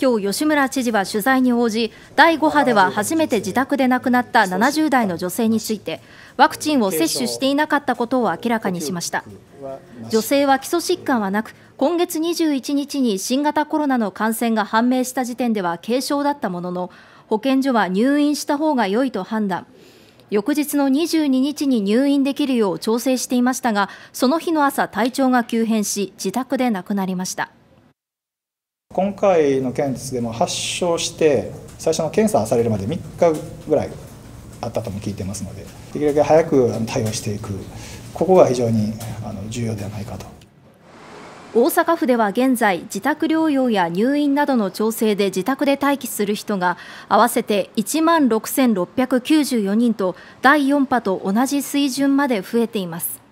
今日吉村知事は取材に応じ第5波では初めて自宅で亡くなった70代の女性についてワクチンを接種していなかったことを明らかにしました女性は基礎疾患はなく今月21日に新型コロナの感染が判明した時点では軽症だったものの保健所は入院した方が良いと判断翌日の22日に入院できるよう調整していましたがその日の朝体調が急変し自宅で亡くなりました今回の検出でも発症して最初の検査されるまで3日ぐらいあったとも聞いてますのでできるだけ早く対応していくここが非常に重要ではないかと大阪府では現在自宅療養や入院などの調整で自宅で待機する人が合わせて1万6694人と第4波と同じ水準まで増えています。